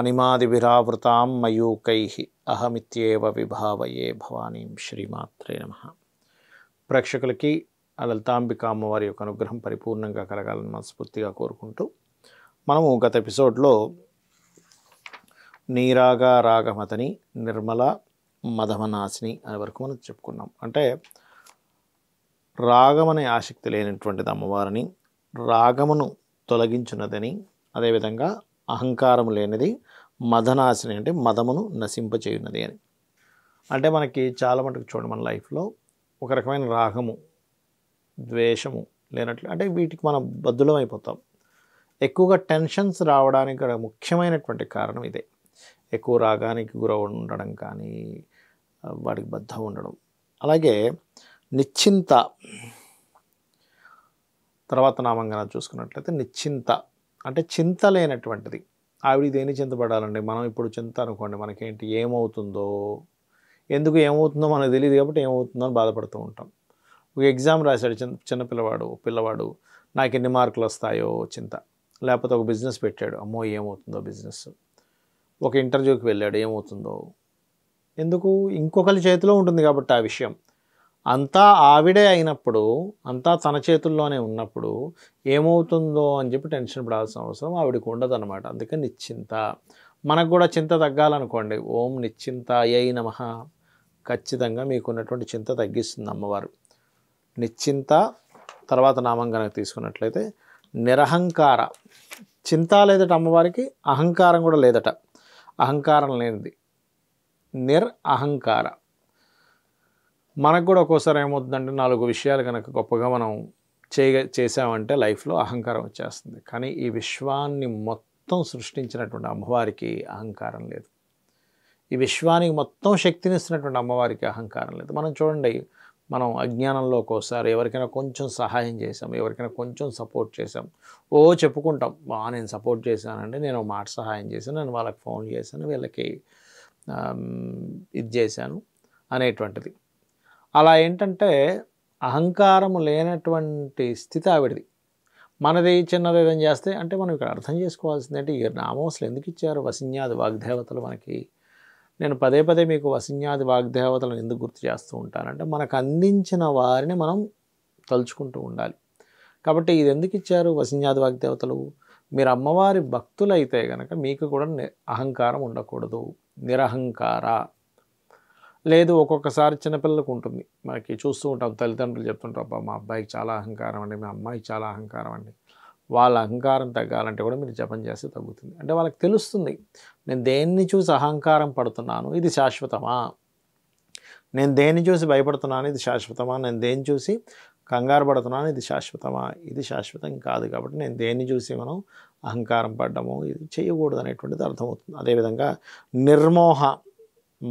అనిమాది విరావృతాం మయూకై అహమిత్యేవ విభావయే భవానీం శ్రీమాత్రే నమ ప్రేక్షకులకి ఆ అమ్మవారి యొక్క అనుగ్రహం పరిపూర్ణంగా కలగాలని మనస్ఫూర్తిగా కోరుకుంటూ మనము గత ఎపిసోడ్లో నీరాగా రాగమతని నిర్మల మధమనాశిని అనే వరకు మనం చెప్పుకున్నాం అంటే రాగమనే ఆసక్తి లేనటువంటిది అమ్మవారిని రాగమును తొలగించున్నదని అదేవిధంగా అహంకారం లేనిది మదనాశిని అంటే మదమును నశింపచేయున్నది అని అంటే మనకి చాలా మటుకు చూడండి మన లైఫ్లో ఒక రకమైన రాగము ద్వేషము లేనట్లు అంటే వీటికి మనం బద్దులం అయిపోతాం ఎక్కువగా టెన్షన్స్ రావడానికి ముఖ్యమైనటువంటి కారణం ఇదే ఎక్కువ రాగానికి గురవు ఉండడం కానీ వాడికి బద్ధం ఉండడం అలాగే నిశ్చింత తర్వాత నామంగా చూసుకున్నట్లయితే నిశ్చింత అంటే చింత లేనటువంటిది ఆవిడ దేని చింతపడాలండి మనం ఇప్పుడు చింత అనుకోండి మనకేంటి ఏమవుతుందో ఎందుకు ఏమవుతుందో మనకు తెలియదు కాబట్టి ఏమవుతుందో అని బాధపడుతూ ఉంటాం ఒక ఎగ్జామ్ రాశాడు చిన్న చిన్నపిల్లవాడు పిల్లవాడు నాకు ఎన్ని మార్కులు వస్తాయో చింత లేకపోతే ఒక బిజినెస్ పెట్టాడు అమ్మో ఏమవుతుందో బిజినెస్ ఒక ఇంటర్వ్యూకి వెళ్ళాడు ఏమవుతుందో ఎందుకు ఇంకొకరి చేతిలో ఉంటుంది కాబట్టి ఆ విషయం అంతా ఆవిడే అయినప్పుడు అంతా తన చేతుల్లోనే ఉన్నప్పుడు ఏమవుతుందో అని చెప్పి టెన్షన్ పడాల్సిన అవసరం ఆవిడకి ఉండదు అనమాట అందుకని నిశ్చింత మనకు కూడా చింత తగ్గాలనుకోండి ఓం నిశ్చింత అయ్యి నమ ఖచ్చితంగా మీకున్నటువంటి చింత తగ్గిస్తుంది అమ్మవారు నిశ్చింత తర్వాత నామం కనుక తీసుకున్నట్లయితే నిరహంకార చింత లేదట అమ్మవారికి అహంకారం కూడా లేదట అహంకారం లేనిది నిర్ అహంకార మనకు కూడా ఒక్కోసారి ఏమవుతుందంటే నాలుగు విషయాలు కనుక గొప్పగా మనం చేయ చేసామంటే లైఫ్లో అహంకారం వచ్చేస్తుంది కానీ ఈ విశ్వాన్ని మొత్తం సృష్టించినటువంటి అమ్మవారికి అహంకారం లేదు ఈ విశ్వానికి మొత్తం శక్తినిస్తున్నటువంటి అమ్మవారికి అహంకారం లేదు మనం చూడండి మనం అజ్ఞానంలో ఒక్కోసారి ఎవరికైనా కొంచెం సహాయం చేసాం ఎవరికైనా కొంచెం సపోర్ట్ చేసాం ఓ చెప్పుకుంటాం బా నేను సపోర్ట్ చేశానంటే నేను మాట సహాయం చేశాను నేను వాళ్ళకి ఫోన్ చేశాను వీళ్ళకి ఇది చేశాను అనేటువంటిది అలా ఏంటంటే అహంకారము లేనటువంటి స్థితి ఆవిడది మనది చిన్నది ఏదైనా చేస్తే అంటే మనం ఇక్కడ అర్థం చేసుకోవాల్సింది అంటే ఈ నామోసులు ఎందుకు ఇచ్చారు వసిన్యాది వాగ్దేవతలు మనకి నేను పదే పదే మీకు వసిన్యాది వాగ్దేవతలను ఎందుకు గుర్తు చేస్తూ ఉంటానంటే మనకు అందించిన వారిని మనం తలుచుకుంటూ ఉండాలి కాబట్టి ఇది ఎందుకు ఇచ్చారు వసిన్యాది వాగ్దేవతలు మీరు అమ్మవారి భక్తులైతే కనుక మీకు కూడా అహంకారం ఉండకూడదు నిరహంకార లేదు ఒక్కొక్కసారి చిన్నపిల్లలకు ఉంటుంది మనకి చూస్తూ ఉంటాం తల్లిదండ్రులు చెప్తుంటారు అబ్బా మా అబ్బాయికి చాలా అహంకారం అండి మా అమ్మాయికి చాలా అహంకారం అండి వాళ్ళ అహంకారం తగ్గాలంటే కూడా మీరు జపం చేస్తే తగ్గుతుంది అంటే వాళ్ళకి తెలుస్తుంది నేను దేన్ని చూసి అహంకారం పడుతున్నాను ఇది శాశ్వతమా నేను దేన్ని చూసి భయపడుతున్నాను ఇది శాశ్వతమా నేను దేన్ని చూసి కంగారు పడుతున్నాను ఇది శాశ్వతమా ఇది శాశ్వతం కాదు కాబట్టి నేను దేన్ని చూసి మనం అహంకారం పడ్డము ఇది చేయకూడదు అనేటువంటిది అర్థమవుతుంది అదేవిధంగా నిర్మోహ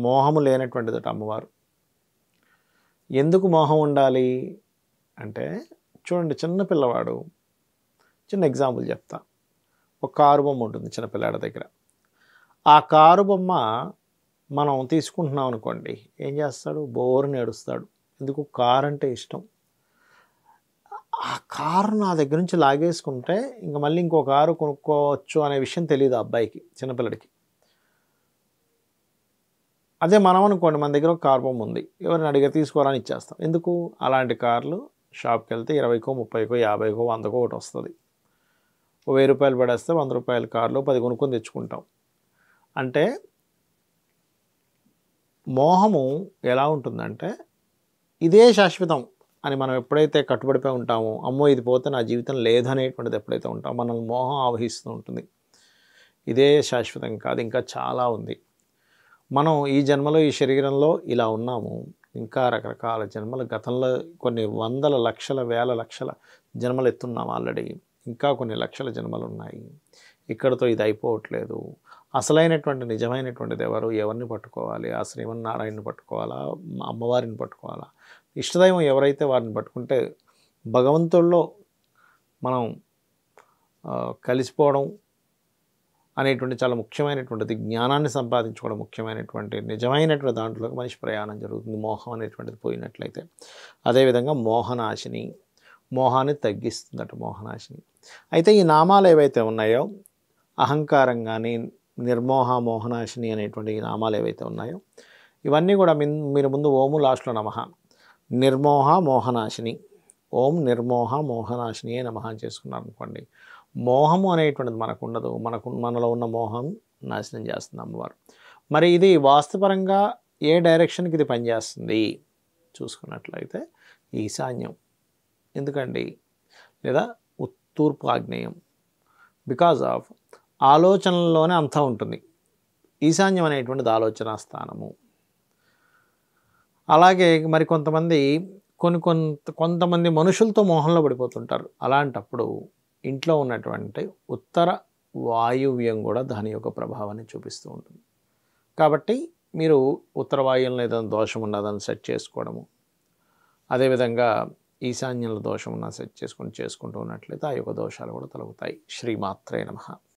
మోహము లేనటువంటిది అమ్మవారు ఎందుకు మోహం ఉండాలి అంటే చూడండి చిన్న పిల్లవాడు చిన్న ఎగ్జాంపుల్ చెప్తా ఒక కారు బొమ్మ ఉంటుంది చిన్నపిల్లాడి దగ్గర ఆ కారు బొమ్మ మనం తీసుకుంటున్నాం అనుకోండి ఏం చేస్తాడు బోరుని ఏడుస్తాడు ఎందుకు కారు అంటే ఇష్టం ఆ కారు నా దగ్గర నుంచి లాగేసుకుంటే ఇంకా మళ్ళీ ఇంకో కారు కొనుక్కోవచ్చు అనే విషయం తెలియదు ఆ అబ్బాయికి చిన్నపిల్లడికి అదే మనం అనుకోండి మన దగ్గర ఒక కార్ బొమ్మ ఉంది ఎవరిని అడిగి తీసుకోవాలని ఇచ్చేస్తాం ఎందుకు అలాంటి కార్లు షాప్కి వెళ్తే ఇరవైకో ముప్పైకో యాభైకో వందకో ఒకటి వస్తుంది వెయ్యి రూపాయలు పడేస్తే వంద రూపాయల కార్లో పది కొనుక్కొని తెచ్చుకుంటాం అంటే మోహము ఎలా ఉంటుందంటే ఇదే శాశ్వతం అని మనం ఎప్పుడైతే కట్టుబడిపోయి ఉంటామో అమ్మో ఇది పోతే నా జీవితం లేదనేటువంటిది ఎప్పుడైతే ఉంటామో మనల్ని మోహం ఆవహిస్తూ ఉంటుంది ఇదే శాశ్వతం కాదు ఇంకా చాలా ఉంది మనం ఈ జన్మలో ఈ శరీరంలో ఇలా ఉన్నాము ఇంకా రకరకాల జన్మల గతంలో కొన్ని వందల లక్షల వేల లక్షల జన్మలు ఎత్తున్నాం ఆల్రెడీ ఇంకా కొన్ని లక్షల జన్మలు ఉన్నాయి ఇక్కడతో ఇది అయిపోవట్లేదు అసలైనటువంటి నిజమైనటువంటిది ఎవరు ఎవరిని పట్టుకోవాలి ఆ శ్రీమన్నారాయణని పట్టుకోవాలా అమ్మవారిని పట్టుకోవాలా ఇష్టదైవం ఎవరైతే వారిని పట్టుకుంటే భగవంతుల్లో మనం కలిసిపోవడం అనేటువంటి చాలా ముఖ్యమైనటువంటిది జ్ఞానాన్ని సంపాదించుకోవడం ముఖ్యమైనటువంటి నిజమైనటువంటి దాంట్లోకి మనిషి ప్రయాణం జరుగుతుంది మోహం అనేటువంటిది పోయినట్లయితే అదేవిధంగా మోహనాశిని మోహాన్ని తగ్గిస్తుందట మోహనాశిని అయితే ఈ నామాలు ఏవైతే ఉన్నాయో అహంకారం కానీ నిర్మోహ మోహనాశిని అనేటువంటి ఈ నామాలు ఏవైతే ఉన్నాయో ఇవన్నీ కూడా మీరు ముందు ఓము లాస్ట్లో నమ నిర్మోహ మోహనాశిని ఓం నిర్మోహ మోహనాశినియే నమ చేసుకున్నారనుకోండి మోహము అనేటువంటిది మనకు ఉండదు మనకు మనలో ఉన్న మోహం నాశనం చేస్తుంది అమ్మవారు మరి ఇది వాస్తుపరంగా ఏ డైరెక్షన్కి ఇది పనిచేస్తుంది చూసుకున్నట్లయితే ఈశాన్యం ఎందుకండి లేదా తూర్పు ఆగ్నేయం బికాజ్ ఆఫ్ ఆలోచనల్లోనే అంతా ఉంటుంది ఈశాన్యం అనేటువంటిది ఆలోచన స్థానము అలాగే మరి కొంతమంది కొన్ని కొంత కొంతమంది మనుషులతో మోహంలో పడిపోతుంటారు అలాంటప్పుడు ఇంట్లో ఉన్నటువంటి ఉత్తర వాయువ్యం కూడా దాని యొక్క ప్రభావాన్ని చూపిస్తూ ఉంటుంది కాబట్టి మీరు ఉత్తర వాయువులను ఏదైనా దోషం ఉన్నదని సెట్ చేసుకోవడము అదేవిధంగా ఈశాన్యంలో దోషం ఉన్నా సెట్ చేసుకుని చేసుకుంటూ ఉన్నట్లయితే ఆ యొక్క దోషాలు కూడా తొలగుతాయి శ్రీమాత్రే నమ